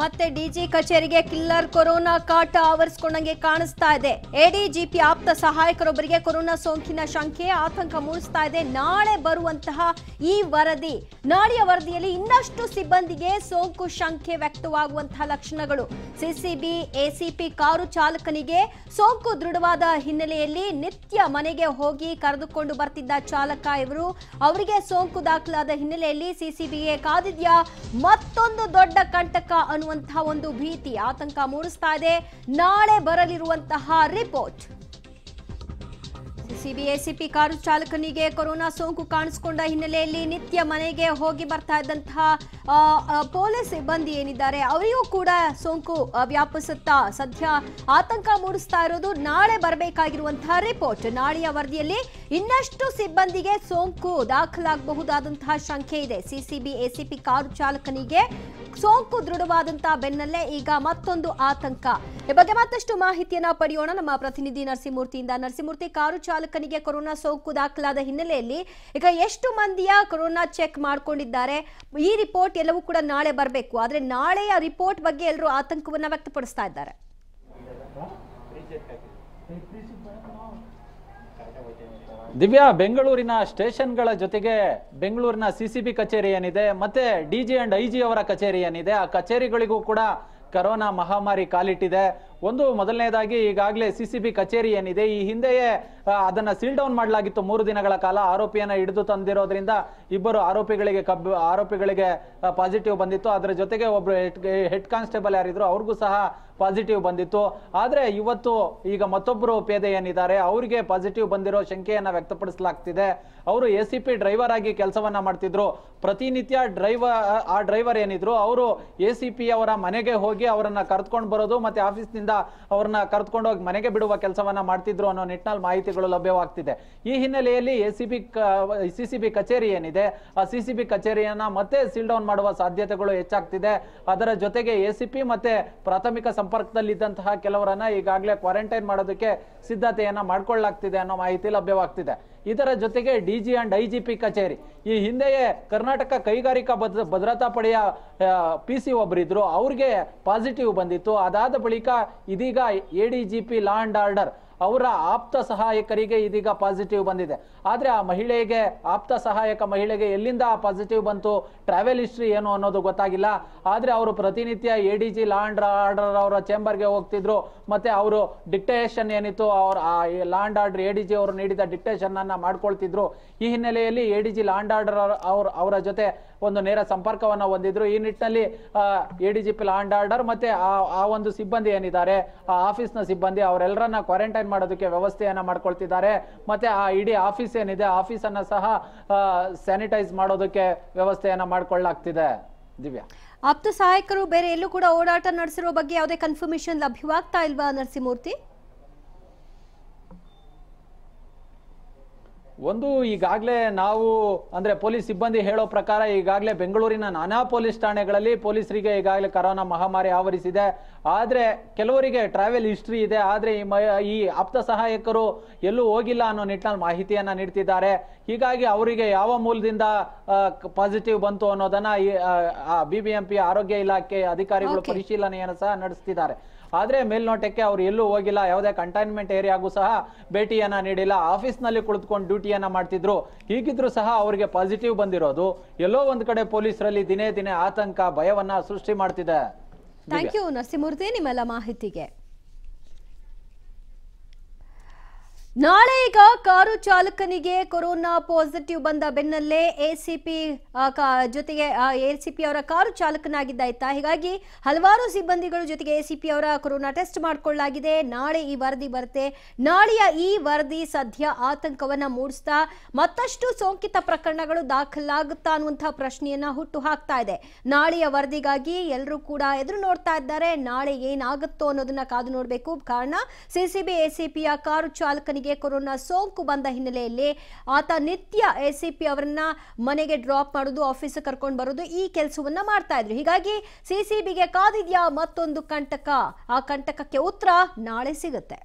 ಮತ್ತೆ ಡಿಜಿ ಕಚೇರಿಗೆ killer corona ಕಾಟ ಆವರಿಸಿಕೊಂಡಂಗೆ ಕಾಣಿಸ್ತಾ ಇದೆ ಎಡಿಜಿಪಿ ಆಪ್ತ ಸಹಾಯಕರೊಬ್ಬರಿಗೆ ಕೊರೋನಾ ಸೋಂಕಿನ ಶಂಕೆ ಆತಂಕ ಮೂಡಿಸ್ತಾ ಇದೆ ನಾಳೆ ಬರುವಂತಹ ಈ ವರದಿ ನಾಳೆಯ ವರದಿಯಲ್ಲಿ ಇನ್ನಷ್ಟು ಸಿಬ್ಬಂದಿಗೆ ಸೋಂಕು ಶಂಕೆ ವ್ಯಕ್ತವಾಗುವಂತಹ ಲಕ್ಷಣಗಳು ಸಿಸಿಬಿ ಎಸಿಪಿ ಕಾರು ಚಾಲಕನಿಗೆ ಸೋಂಕು ದೃಢವಾದ ಹಿನ್ನೆಲೆಯಲ್ಲಿ ನಿತ್ಯ ಮನೆಗೆ ಹೋಗಿ ಕರೆದುಕೊಂಡು ಬರ್ತಿದ್ದ ಚಾಲಕ ಇವರು ಅವರಿಗೆ ಸೋಂಕು ದಾಖಲಾದ ಹಿನ್ನೆಲೆಯಲ್ಲಿ ಸಿಸಿಬಿಗೆ ಕಾದಿದ್ಯಾ ಮತ್ತೊಂದು ದೊಡ್ಡ ಕಂಟಕ ಅನ್ನುವಂತಹ ಒಂದು ಭೀತಿ ಆತಂಕ ಮೂಡಿಸ್ತಾ ಇದೆ ನಾಳೆ ಬರಲಿರುವಂತಹ ರಿಪೋರ್ಟ್ ಪಿ ಕಾರು ಚಾಲಕನಿಗೆ ಕೊರೋನಾ ಸೋಂಕು ಕಾಣಿಸಿಕೊಂಡ ಹಿನ್ನೆಲೆಯಲ್ಲಿ ನಿತ್ಯ ಮನೆಗೆ ಹೋಗಿ ಬರ್ತಾ ಇದ್ದಂತಹ ಪೊಲೀಸ್ ಸಿಬ್ಬಂದಿ ಏನಿದ್ದಾರೆ ಅವರಿಗೂ ಕೂಡ ಸೋಂಕು ವ್ಯಾಪಿಸುತ್ತಾ ಸದ್ಯ ಆತಂಕ ಮೂಡಿಸ್ತಾ ಇರೋದು ನಾಳೆ ಬರಬೇಕಾಗಿರುವಂತಹ ರಿಪೋರ್ಟ್ ನಾಳೆಯ ವರದಿಯಲ್ಲಿ ಇನ್ನಷ್ಟು ಸಿಬ್ಬಂದಿಗೆ ಸೋಂಕು ದಾಖಲಾಗಬಹುದಾದಂತಹ ಶಂಕೆ ಇದೆ ಸಿಸಿಬಿ ಎಸಿಪಿ ಕಾರು ಚಾಲಕನಿಗೆ ಸೋಂಕು ದೃಢವಾದಂತಹ ಬೆನ್ನಲ್ಲೇ ಈಗ ಮತ್ತೊಂದು ಆತಂಕ ಈ ಬಗ್ಗೆ ಮತ್ತಷ್ಟು ಮಾಹಿತಿಯನ್ನ ಪಡೆಯೋಣ ನಮ್ಮ ಪ್ರತಿನಿಧಿ ನರಸಿಂಹಮೂರ್ತಿಯಿಂದ ನರಸಿಂಹಮೂರ್ತಿ ಕಾರು ಚಾಲಕನಿಗೆ ಕೊರೋನಾ ಸೋಂಕು ದಾಖಲಾದ ಹಿನ್ನೆಲೆಯಲ್ಲಿ ಈಗ ಎಷ್ಟು ಮಂದಿಯ ಕೊರೋನಾ ಚೆಕ್ ಮಾಡಿಕೊಂಡಿದ್ದಾರೆ ಈ ರಿಪೋರ್ಟ್ ಎಲ್ಲವೂ ಕೂಡ ನಾಳೆ ಬರಬೇಕು ಆದರೆ ನಾಳೆಯ ರಿಪೋರ್ಟ್ ಬಗ್ಗೆ ಎಲ್ಲರೂ ಆತಂಕವನ್ನ ವ್ಯಕ್ತಪಡಿಸ್ತಾ ಇದ್ದಾರೆ ದಿವ್ಯಾ ಬೆಂಗಳೂರಿನ ಸ್ಟೇಷನ್ಗಳ ಜೊತೆಗೆ ಬೆಂಗಳೂರಿನ ಸಿಸಿಬಿ ಕಚೇರಿ ಏನಿದೆ ಮತ್ತೆ ಡಿ ಅಂಡ್ ಐ ಜಿ ಅವರ ಕಚೇರಿ ಏನಿದೆ ಆ ಕಚೇರಿಗಳಿಗೂ ಕೂಡ ಕರೋನಾ ಮಹಾಮಾರಿ ಕಾಲಿಟ್ಟಿದೆ ಒಂದು ಮೊದಲನೇದಾಗಿ ಈಗಾಗಲೇ ಸಿ ಸಿ ಬಿ ಕಚೇರಿ ಏನಿದೆ ಈ ಹಿಂದೆಯೇ ಅದನ್ನ ಸೀಲ್ ಡೌನ್ ಮಾಡಲಾಗಿತ್ತು ಮೂರು ದಿನಗಳ ಕಾಲ ಆರೋಪಿಯನ್ನ ಹಿಡಿದು ತಂದಿರೋದ್ರಿಂದ ಇಬ್ಬರು ಆರೋಪಿಗಳಿಗೆ ಕಬ್ಬು ಆರೋಪಿಗಳಿಗೆ ಪಾಸಿಟಿವ್ ಬಂದಿತ್ತು ಅದರ ಜೊತೆಗೆ ಒಬ್ರು ಹೆಡ್ ಕಾನ್ಸ್ಟೇಬಲ್ ಯಾರಿದ್ರು ಅವ್ರಿಗೂ ಸಹ ಪಾಸಿಟಿವ್ ಬಂದಿತ್ತು ಆದರೆ ಇವತ್ತು ಈಗ ಮತ್ತೊಬ್ಬರು ಪೇದೆ ಏನಿದ್ದಾರೆ ಅವರಿಗೆ ಪಾಸಿಟಿವ್ ಬಂದಿರೋ ಶಂಕೆಯನ್ನು ವ್ಯಕ್ತಪಡಿಸಲಾಗ್ತಿದೆ ಅವರು ಎ ಸಿ ಪಿ ಡ್ರೈವರ್ ಆಗಿ ಕೆಲಸವನ್ನ ಮಾಡ್ತಿದ್ರು ಪ್ರತಿನಿತ್ಯ ಡ್ರೈವರ್ ಆ ಡ್ರೈವರ್ ಏನಿದ್ರು ಅವರು ಎ ಸಿ ಪಿ ಅವರ ಮನೆಗೆ ಹೋಗಿ ಅವರನ್ನ ಕರ್ತ್ಕೊಂಡು ಬರೋದು ಮತ್ತೆ ಆಫೀಸ್ನಿಂದ ಅವ್ರನ್ನ ಹೋಗಿ ಮನೆಗೆ ಬಿಡುವ ಕೆಲಸವನ್ನ ಮಾಡ್ತಿದ್ರು ಅನ್ನೋ ನಿಟ್ಟಿನಲ್ಲಿ ಮಾಹಿತಿ ಸೇವೆಗಳು ಲಭ್ಯವಾಗ್ತಿದೆ ಈ ಹಿನ್ನೆಲೆಯಲ್ಲಿ ಎಸಿಬಿ ಸಿಸಿಬಿ ಕಚೇರಿ ಏನಿದೆ ಆ ಬಿ ಕಚೇರಿಯನ್ನ ಮತ್ತೆ ಸೀಲ್ ಡೌನ್ ಮಾಡುವ ಸಾಧ್ಯತೆಗಳು ಹೆಚ್ಚಾಗ್ತಿದೆ ಅದರ ಜೊತೆಗೆ ಪಿ ಮತ್ತೆ ಪ್ರಾಥಮಿಕ ಸಂಪರ್ಕದಲ್ಲಿದ್ದಂತಹ ಕೆಲವರನ್ನ ಈಗಾಗಲೇ ಕ್ವಾರಂಟೈನ್ ಮಾಡೋದಕ್ಕೆ ಸಿದ್ಧತೆಯನ್ನ ಮಾಡಿಕೊಳ್ಳಲಾಗ್ತಿದೆ ಅನ್ನೋ ಮಾಹಿತಿ ಲಭ್ಯವಾಗ್ತಿದೆ ಇದರ ಜೊತೆಗೆ ಡಿಜಿ ಅಂಡ್ ಐಜಿಪಿ ಕಚೇರಿ ಈ ಹಿಂದೆಯೇ ಕರ್ನಾಟಕ ಕೈಗಾರಿಕಾ ಭದ್ರ ಭದ್ರತಾ ಪಡೆಯ ಪಿ ಸಿ ಒಬ್ಬರಿದ್ರು ಅವ್ರಿಗೆ ಪಾಸಿಟಿವ್ ಬಂದಿತ್ತು ಅದಾದ ಬಳಿಕ ಇದೀಗ A P law and order ಅವರ ಆಪ್ತ ಸಹಾಯಕರಿಗೆ ಇದೀಗ ಪಾಸಿಟಿವ್ ಬಂದಿದೆ ಆದರೆ ಆ ಮಹಿಳೆಗೆ ಆಪ್ತ ಸಹಾಯಕ ಮಹಿಳೆಗೆ ಎಲ್ಲಿಂದ ಆ ಪಾಸಿಟಿವ್ ಬಂತು ಟ್ರಾವೆಲ್ ಹಿಸ್ಟ್ರಿ ಏನು ಅನ್ನೋದು ಗೊತ್ತಾಗಿಲ್ಲ ಆದರೆ ಅವರು ಪ್ರತಿನಿತ್ಯ A D G law and order ಅವರ ಚೇಂಬರ್ಗೆ ಹೋಗ್ತಿದ್ರು ಮತ್ತು ಅವರು ಡಿಕ್ಟೇಷನ್ ಏನಿತ್ತು ಅವ್ರ ಆ law and order A D G ಅವರು ನೀಡಿದ ಡಿಕ್ಟೇಷನನ್ನು ಮಾಡ್ಕೊಳ್ತಿದ್ರು ಈ ಹಿನ್ನೆಲೆಯಲ್ಲಿ A D G law and order ಅವ್ರ ಅವರ ಜೊತೆ ಒಂದು ನೇರ ಸಂಪರ್ಕವನ್ನು ಹೊಂದಿದ್ರು ಈ ನಿಟ್ಟಿನಲ್ಲಿ ಎಡಿಜಿಪಿ ಲಾ ಆರ್ಡರ್ ಮತ್ತೆ ಆ ಒಂದು ಸಿಬ್ಬಂದಿ ಏನಿದ್ದಾರೆ ಆ ಆಫೀಸ್ನ ಸಿಬ್ಬಂದಿ ಅವರೆಲ್ಲರನ್ನ ಕ್ವಾರಂಟೈನ್ ಮಾಡೋದಕ್ಕೆ ವ್ಯವಸ್ಥೆಯನ್ನ ಮಾಡ್ಕೊಳ್ತಿದ್ದಾರೆ ಮತ್ತೆ ಆ ಇಡೀ ಆಫೀಸ್ ಏನಿದೆ ಆಫೀಸ್ ಅನ್ನ ಸಹ ಸ್ಯಾನಿಟೈಸ್ ಮಾಡೋದಕ್ಕೆ ವ್ಯವಸ್ಥೆಯನ್ನ ಮಾಡ್ಕೊಳ್ಳಾಗ್ತಿದೆ ದಿವ್ಯಾ ಆಪ್ತ ಸಹಾಯಕರು ಬೇರೆ ಎಲ್ಲೂ ಕೂಡ ಓಡಾಟ ನಡೆಸಿರುವ ಬಗ್ಗೆ ಯಾವುದೇ ಕನ್ಫರ್ಮೇಶನ್ ಲಭ್ಯವಾಗ್ತಾ ಇಲ್ವಾ ನರಸಿಂಹಮೂರ್ತಿ ಒಂದು ಈಗಾಗಲೇ ನಾವು ಅಂದರೆ ಪೊಲೀಸ್ ಸಿಬ್ಬಂದಿ ಹೇಳೋ ಪ್ರಕಾರ ಈಗಾಗಲೇ ಬೆಂಗಳೂರಿನ ನಾನಾ ಪೊಲೀಸ್ ಠಾಣೆಗಳಲ್ಲಿ ಪೊಲೀಸರಿಗೆ ಈಗಾಗಲೇ ಕರೋನಾ ಮಹಾಮಾರಿ ಆವರಿಸಿದೆ ಆದರೆ ಕೆಲವರಿಗೆ ಟ್ರಾವೆಲ್ ಹಿಸ್ಟ್ರಿ ಇದೆ ಆದರೆ ಈ ಮ ಈ ಆಪ್ತ ಸಹಾಯಕರು ಎಲ್ಲೂ ಹೋಗಿಲ್ಲ ಅನ್ನೋ ನಿಟ್ಟಿನಲ್ಲಿ ಮಾಹಿತಿಯನ್ನು ನೀಡ್ತಿದ್ದಾರೆ ಹೀಗಾಗಿ ಅವರಿಗೆ ಯಾವ ಮೂಲದಿಂದ ಪಾಸಿಟಿವ್ ಬಂತು ಅನ್ನೋದನ್ನು ಬಿ ಬಿ ಎಂ ಪಿ ಆರೋಗ್ಯ ಇಲಾಖೆ ಅಧಿಕಾರಿಗಳು ಪರಿಶೀಲನೆಯನ್ನು ಸಹ ನಡೆಸ್ತಿದ್ದಾರೆ ಆದರೆ ಮೇಲ್ನೋಟಕ್ಕೆ ಅವರು ಎಲ್ಲೂ ಹೋಗಿಲ್ಲ ಯಾವುದೇ ಕಂಟೈನ್ಮೆಂಟ್ ಏರಿಯಾಗೂ ಸಹ ಭೇಟಿಯನ್ನು ನೀಡಿಲ್ಲ ಆಫೀಸ್ನಲ್ಲಿ ಕುಳಿತುಕೊಂಡು ಡ್ಯೂಟಿಯನ್ನು ಮಾಡ್ತಿದ್ರು ಹೀಗಿದ್ರು ಸಹ ಅವರಿಗೆ ಪಾಸಿಟಿವ್ ಬಂದಿರೋದು ಎಲ್ಲೋ ಒಂದು ಕಡೆ ಪೊಲೀಸರಲ್ಲಿ ದಿನೇ ದಿನೇ ಆತಂಕ ಭಯವನ್ನು ಸೃಷ್ಟಿ ಮಾಡ್ತಿದೆ ಥ್ಯಾಂಕ್ ಯು ನರಸಿಂಹೂರ್ತಿ ನಿಮ್ಮೆಲ್ಲ ಮಾಹಿತಿಗೆ ನಾಳೆ ಈಗ ಕಾರು ಚಾಲಕನಿಗೆ ಕೊರೋನಾ ಪಾಸಿಟಿವ್ ಬಂದ ಬೆನ್ನಲ್ಲೇ ಎಸಿಪಿ ಜೊತೆಗೆ ಎಸಿಪಿ ಅವರ ಕಾರು ಚಾಲಕನಾಗಿದ್ದ ಆಯ್ತಾ ಹೀಗಾಗಿ ಹಲವಾರು ಸಿಬ್ಬಂದಿಗಳ ಜೊತೆಗೆ ಎಸಿಪಿ ಅವರ ಕೊರೋನಾ ಟೆಸ್ಟ್ ಮಾಡಿಕೊಳ್ಳಲಾಗಿದೆ ನಾಳೆ ಈ ವರದಿ ಬರುತ್ತೆ ನಾಳೆಯ ಈ ವರದಿ ಸದ್ಯ ಆತಂಕವನ್ನ ಮೂಡಿಸ್ತಾ ಮತ್ತಷ್ಟು ಸೋಂಕಿತ ಪ್ರಕರಣಗಳು ದಾಖಲಾಗುತ್ತಾ ಅನ್ನುವಂತಹ ಪ್ರಶ್ನೆಯನ್ನ ಹುಟ್ಟು ಹಾಕ್ತಾ ಇದೆ ನಾಳೆಯ ವರದಿಗಾಗಿ ಎಲ್ಲರೂ ಕೂಡ ಎದುರು ನೋಡ್ತಾ ಇದ್ದಾರೆ ನಾಳೆ ಏನಾಗುತ್ತೋ ಅನ್ನೋದನ್ನ ಕಾದು ನೋಡಬೇಕು ಕಾರಣ ಸಿಸಿಬಿ ಎಸಿಪಿಯ ಕಾರು ಚಾಲಕ ಆತನಿಗೆ ಕೊರೋನಾ ಸೋಂಕು ಬಂದ ಹಿನ್ನೆಲೆಯಲ್ಲಿ ಆತ ನಿತ್ಯ ಎಸಿಪಿ ಅವರನ್ನ ಮನೆಗೆ ಡ್ರಾಪ್ ಮಾಡೋದು ಆಫೀಸ್ ಕರ್ಕೊಂಡು ಬರೋದು ಈ ಕೆಲಸವನ್ನ ಮಾಡ್ತಾ ಇದ್ರು ಹೀಗಾಗಿ ಸಿಸಿಬಿಗೆ ಕಾದಿದ್ಯಾ ಮತ್ತೊಂದು ಕಂಟಕ ಆ ಕಂಟಕಕ್ಕೆ ಉತ್ತರ ನಾಳೆ ಸಿಗುತ್ತೆ